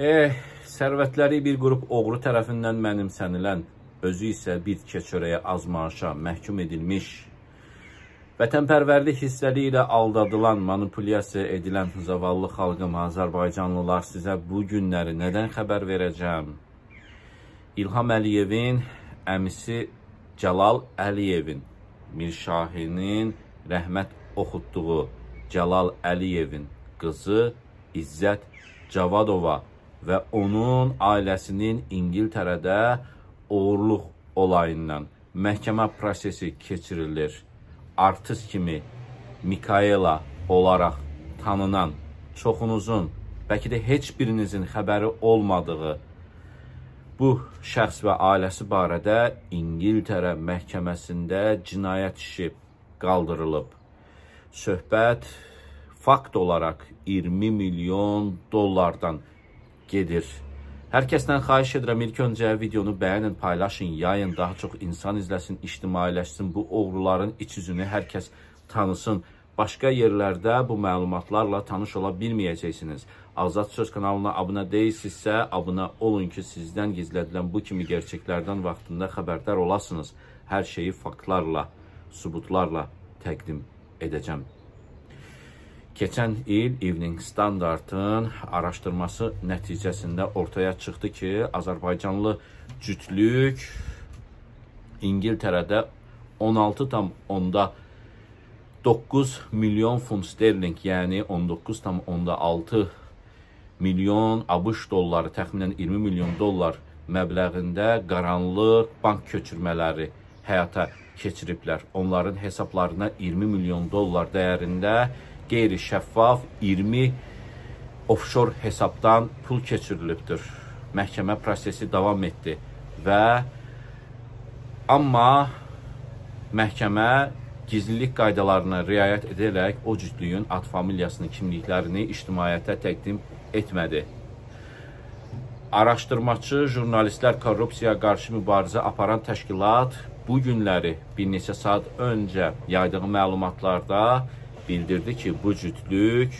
Eh, sərvətləri bir qrup oğru tərəfindən mənimsənilən, özü isə bir keçörəyə azmarşa məhkum edilmiş, vətənpərvərlik hissəli ilə aldadılan, manipulyasiya edilən zavallı xalqım Azərbaycanlılar sizə bu günləri nədən xəbər verəcəm? İlham Əliyevin əmisi Cəlal Əliyevin, Mirşahinin rəhmət oxutduğu Cəlal Əliyevin qızı İzzət Cavadova və onun ailəsinin İngiltərədə oğurluq olayından məhkəmə prosesi keçirilir. Artist kimi Mikaela olaraq tanınan çoxunuzun, bəlkə də heç birinizin xəbəri olmadığı bu şəxs və ailəsi barədə İngiltərə məhkəməsində cinayət işi qaldırılıb. Söhbət fakt olaraq 20 milyon dollardan gedir. Hər kəsdən xahiş edirəm, ilk öncə videonu bəyənin, paylaşın, yayın, daha çox insan izləsin, ictimailəşsin, bu oğruların iç üzünü hər kəs tanısın. Başqa yerlərdə bu məlumatlarla tanış ola bilməyəcəksiniz. Azad Söz kanalına abunə deyilsinizsə, abunə olun ki, sizdən gizlədilən bu kimi gerçəklərdən vaxtında xəbərdar olasınız. Hər şeyi faktlarla, sübutlarla təqdim edəcəm. Keçən il Evening Standard-ın araşdırması nəticəsində ortaya çıxdı ki, Azərbaycanlı cütlük İngiltərədə 16,9 milyon funt sterling, yəni 19,6 milyon ABŞ dolları, təxminən 20 milyon dollar məbləğində qaranlıq bank köçürmələri həyata keçiriblər. Onların hesablarına 20 milyon dollar dəyərində qeyri-şəffaf 20 ofşor hesabdan pul keçirilibdir. Məhkəmə prosesi davam etdi və amma məhkəmə gizlilik qaydalarına riayət edərək o cütlüyün ad familiyasının kimliklərini ictimaiyyətə təqdim etmədi. Araşdırmaçı Jurnalistlər Korrupsiyaya qarşı mübarizə aparan təşkilat bu günləri bir neçə saat öncə yaydığı məlumatlarda bildirdi ki, bu cütlük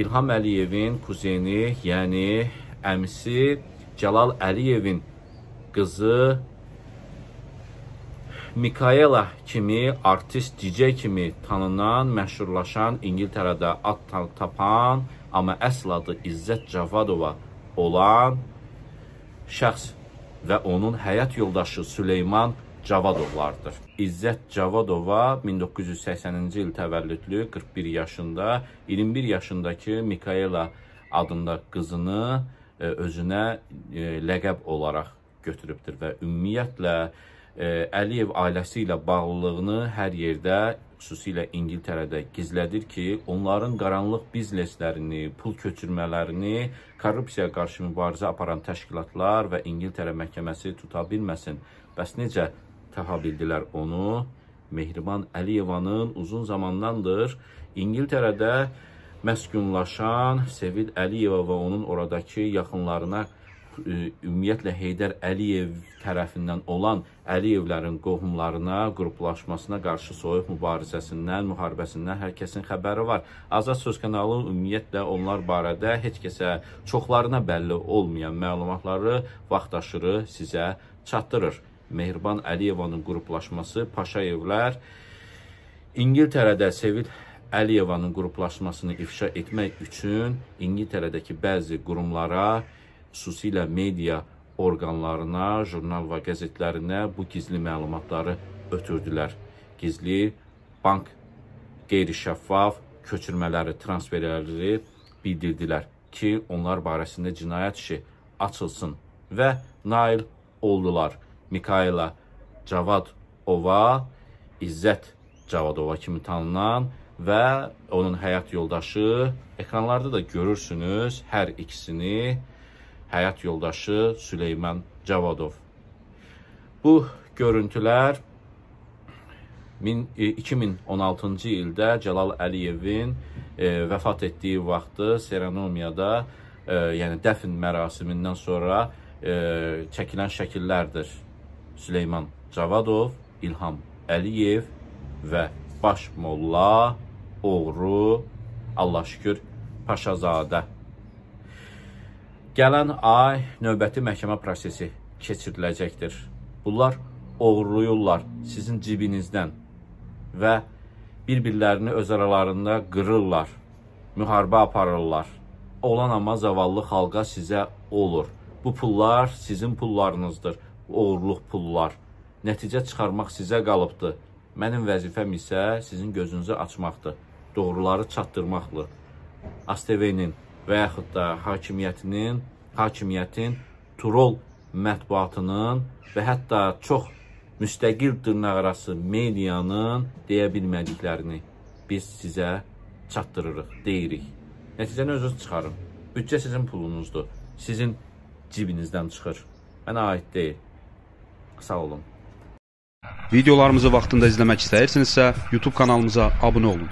İlham Əliyevin kuzeni, yəni əmisi Cəlal Əliyevin qızı Mikaela kimi artist DJ kimi tanınan, məşhurlaşan, İngiltərədə ad tapan, amma əsl adı İzzət Cavadova olan şəxs və onun həyat yoldaşı Süleyman Cavadovlardır. İzzət Cavadova 1980-ci il təvəllüdlü 41 yaşında, 21 yaşındakı Mikaela adında qızını e, özünə e, ləqəb olaraq götürübdür və ümumiyyətlə e, Əliyev ailəsi ilə bağlılığını hər yerdə, xüsusilə İngiltərədə gizlədir ki, onların qaranlıq bizneslərini, pul köçürmələrini korrupsiya qarşı mübarizə aparan təşkilatlar və İngiltərə məhkəməsi tuta bilməsin. Bəs necə tapa bildilər onu. Mehriban Əliyevanın uzun zamandandır İngiltərədə məskunlaşan Sevil Əliyeva və onun oradakı yaxınlarına e, ümumiyyətlə Heydər Əliyev tərəfindən olan Əliyevlərin qohumlarına, qruplaşmasına qarşı soyuq mübarizəsindən, müharibəsindən hər kəsin xəbəri var. Azad Söz kanalı ümumiyyətlə onlar barədə heç kəsə çoxlarına bəlli olmayan məlumatları vaxtaşırı sizə çatdırır. Mehriban Əliyevanın qruplaşması, Paşayevlər İngiltərədə Sevil Əliyevanın qruplaşmasını ifşa etmək üçün İngiltərədəki bəzi qurumlara, xüsusilə media orqanlarına, jurnal və qəzetlərinə bu gizli məlumatları ötürdülər. Gizli bank qeyri-şəffaf köçürmələri, transferləri bildirdilər ki, onlar barəsində cinayət işi açılsın və nail oldular. Mikayla Cavadova, İzzət Cavadova kimi tanınan və onun həyat yoldaşı ekranlarda da görürsünüz hər ikisini həyat yoldaşı Süleyman Cavadov. Bu görüntülər 2016-cı e, ildə Cəlal Əliyevin e, vəfat etdiyi vaxtı Serenomiyada, e, yəni dəfn mərasimindən sonra e, çəkilən şəkillərdir. Süleyman Cavadov, İlham Əliyev və Baş Molla Oğru Allah şükür Paşazadə. Gələn ay növbəti məhkəmə prosesi keçiriləcəkdir. Bunlar oğurluyurlar sizin cibinizdən və bir-birlərini öz aralarında qırırlar, müharibə aparırlar. Olan amma zavallı xalqa sizə olur. Bu pullar sizin pullarınızdır uğurluq pullar. Nəticə çıxarmaq sizə qalıbdır. Mənim vəzifəm isə sizin gözünüzü açmaqdır, doğruları çatdırmaqdır. ASTV-nin və yaxud da hakimiyyətinin, hakimiyyətin, Turol mətbuatının və hətta çox müstəqil dırnaqarası medianın deyə bilmədiklərini biz sizə çatdırırıq, deyirik. Nəticəni özünüz çıxarın. Büdcə sizin pulunuzdur. Sizin cibinizdən çıxır. Mənə aid deyil. Sağ olun. Videolarımızı vaxtında izləmək istəyirsinizsə, YouTube kanalımıza abunə olun.